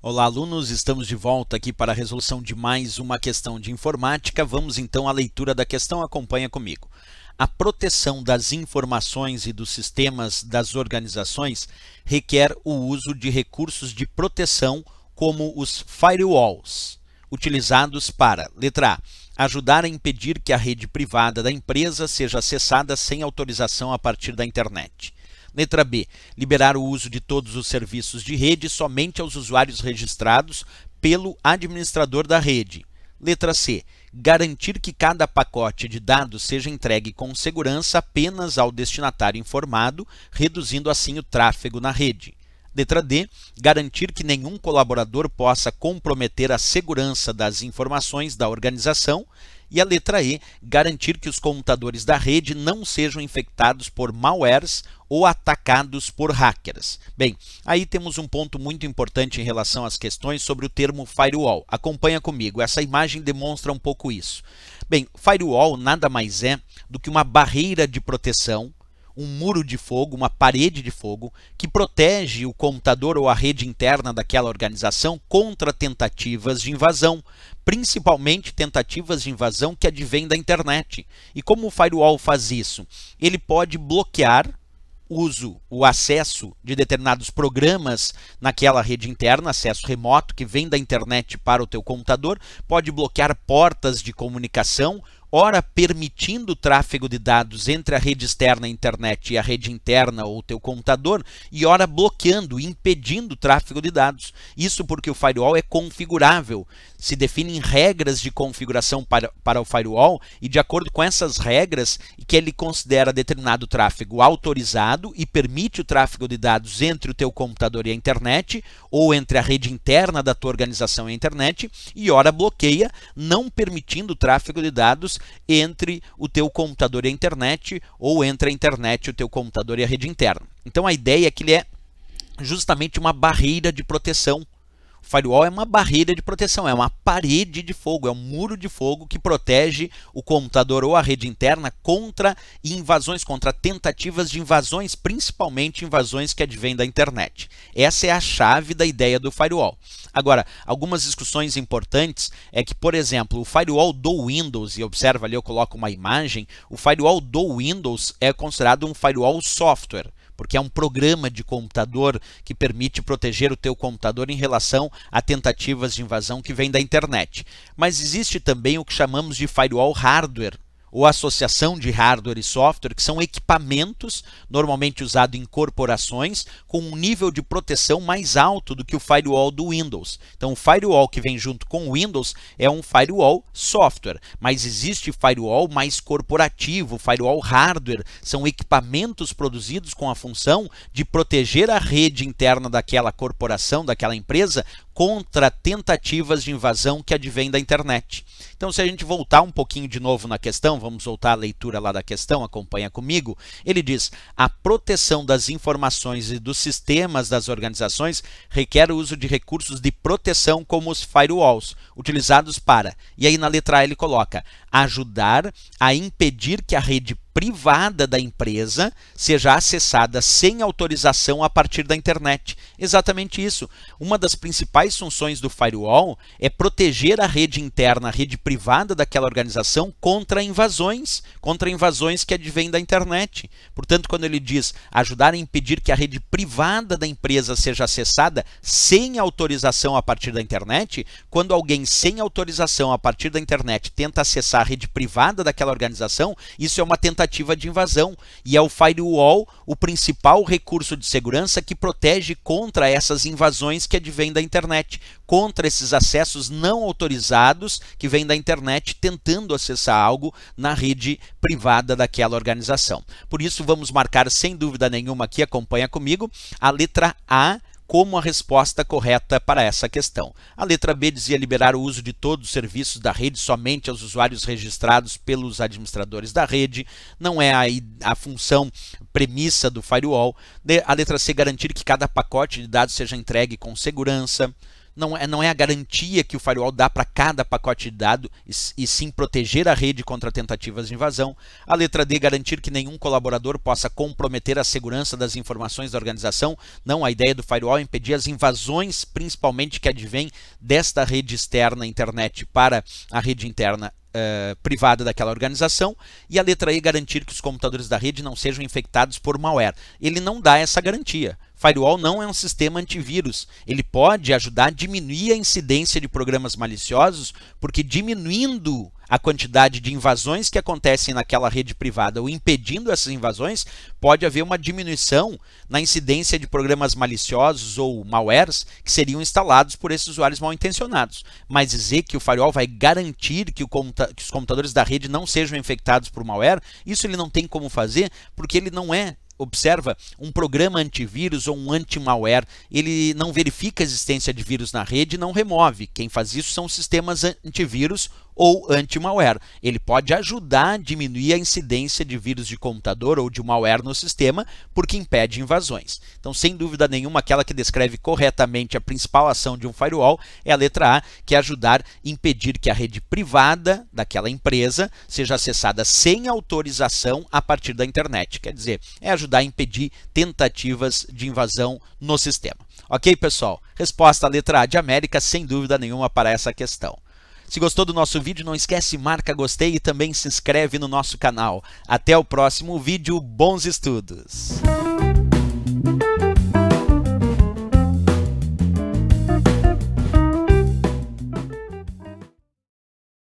Olá, alunos! Estamos de volta aqui para a resolução de mais uma questão de informática. Vamos então à leitura da questão. Acompanha comigo. A proteção das informações e dos sistemas das organizações requer o uso de recursos de proteção como os firewalls, utilizados para, letra A, ajudar a impedir que a rede privada da empresa seja acessada sem autorização a partir da internet. Letra B. Liberar o uso de todos os serviços de rede somente aos usuários registrados pelo administrador da rede. Letra C. Garantir que cada pacote de dados seja entregue com segurança apenas ao destinatário informado, reduzindo assim o tráfego na rede. Letra D, garantir que nenhum colaborador possa comprometer a segurança das informações da organização. E a letra E, garantir que os computadores da rede não sejam infectados por malwares ou atacados por hackers. Bem, aí temos um ponto muito importante em relação às questões sobre o termo firewall. Acompanha comigo, essa imagem demonstra um pouco isso. Bem, firewall nada mais é do que uma barreira de proteção um muro de fogo, uma parede de fogo, que protege o computador ou a rede interna daquela organização contra tentativas de invasão, principalmente tentativas de invasão que advêm da internet. E como o firewall faz isso? Ele pode bloquear uso, o acesso de determinados programas naquela rede interna, acesso remoto que vem da internet para o teu computador, pode bloquear portas de comunicação ora permitindo o tráfego de dados entre a rede externa à internet e a rede interna ou teu computador, e ora bloqueando, impedindo o tráfego de dados. Isso porque o firewall é configurável. Se definem regras de configuração para, para o firewall e de acordo com essas regras que ele considera determinado tráfego autorizado e permite o tráfego de dados entre o teu computador e a internet ou entre a rede interna da tua organização e a internet e ora bloqueia, não permitindo o tráfego de dados entre o teu computador e a internet, ou entre a internet, o teu computador e a rede interna. Então a ideia é que ele é justamente uma barreira de proteção Firewall é uma barreira de proteção, é uma parede de fogo, é um muro de fogo que protege o computador ou a rede interna contra invasões, contra tentativas de invasões, principalmente invasões que advêm da internet. Essa é a chave da ideia do firewall. Agora, algumas discussões importantes é que, por exemplo, o firewall do Windows, e observa ali eu coloco uma imagem, o firewall do Windows é considerado um firewall software porque é um programa de computador que permite proteger o teu computador em relação a tentativas de invasão que vêm da internet. Mas existe também o que chamamos de firewall hardware, ou associação de hardware e software, que são equipamentos normalmente usados em corporações com um nível de proteção mais alto do que o firewall do Windows. Então, o firewall que vem junto com o Windows é um firewall software, mas existe firewall mais corporativo, firewall hardware, são equipamentos produzidos com a função de proteger a rede interna daquela corporação, daquela empresa, contra tentativas de invasão que advêm da internet. Então, se a gente voltar um pouquinho de novo na questão, vamos voltar à leitura lá da questão, acompanha comigo. Ele diz: a proteção das informações e dos sistemas das organizações requer o uso de recursos de proteção como os firewalls, utilizados para, e aí na letra A ele coloca, ajudar a impedir que a rede privada da empresa seja acessada sem autorização a partir da internet. Exatamente isso. Uma das principais funções do firewall é proteger a rede interna, a rede privada daquela organização contra invasões, contra invasões que advêm da internet. Portanto, quando ele diz ajudar a impedir que a rede privada da empresa seja acessada sem autorização a partir da internet, quando alguém sem autorização a partir da internet tenta acessar a rede privada daquela organização, isso é uma tentativa tentativa de invasão, e é o firewall o principal recurso de segurança que protege contra essas invasões que advêm da internet, contra esses acessos não autorizados que vêm da internet tentando acessar algo na rede privada daquela organização. Por isso, vamos marcar sem dúvida nenhuma aqui, acompanha comigo, a letra A como a resposta correta para essa questão. A letra B dizia liberar o uso de todos os serviços da rede somente aos usuários registrados pelos administradores da rede, não é a, a função premissa do firewall. A letra C garantir que cada pacote de dados seja entregue com segurança não é, não é a garantia que o firewall dá para cada pacote de dado, e, e sim proteger a rede contra tentativas de invasão. A letra D, garantir que nenhum colaborador possa comprometer a segurança das informações da organização. Não, a ideia do firewall é impedir as invasões, principalmente que advêm desta rede externa, internet, para a rede interna Uh, privada daquela organização e a letra E garantir que os computadores da rede não sejam infectados por malware. Ele não dá essa garantia. Firewall não é um sistema antivírus. Ele pode ajudar a diminuir a incidência de programas maliciosos, porque diminuindo a quantidade de invasões que acontecem naquela rede privada ou impedindo essas invasões, pode haver uma diminuição na incidência de programas maliciosos ou malwares que seriam instalados por esses usuários mal intencionados. Mas dizer que o firewall vai garantir que, computa que os computadores da rede não sejam infectados por malware, isso ele não tem como fazer porque ele não é observa um programa antivírus ou um anti-malware, ele não verifica a existência de vírus na rede e não remove. Quem faz isso são sistemas antivírus ou anti-malware. Ele pode ajudar a diminuir a incidência de vírus de computador ou de malware no sistema, porque impede invasões. Então, sem dúvida nenhuma, aquela que descreve corretamente a principal ação de um firewall é a letra A, que é ajudar a impedir que a rede privada daquela empresa seja acessada sem autorização a partir da internet. Quer dizer, é ajudar a impedir tentativas de invasão no sistema. Ok, pessoal? Resposta letra A de América, sem dúvida nenhuma, para essa questão. Se gostou do nosso vídeo, não esquece, marca gostei e também se inscreve no nosso canal. Até o próximo vídeo, bons estudos!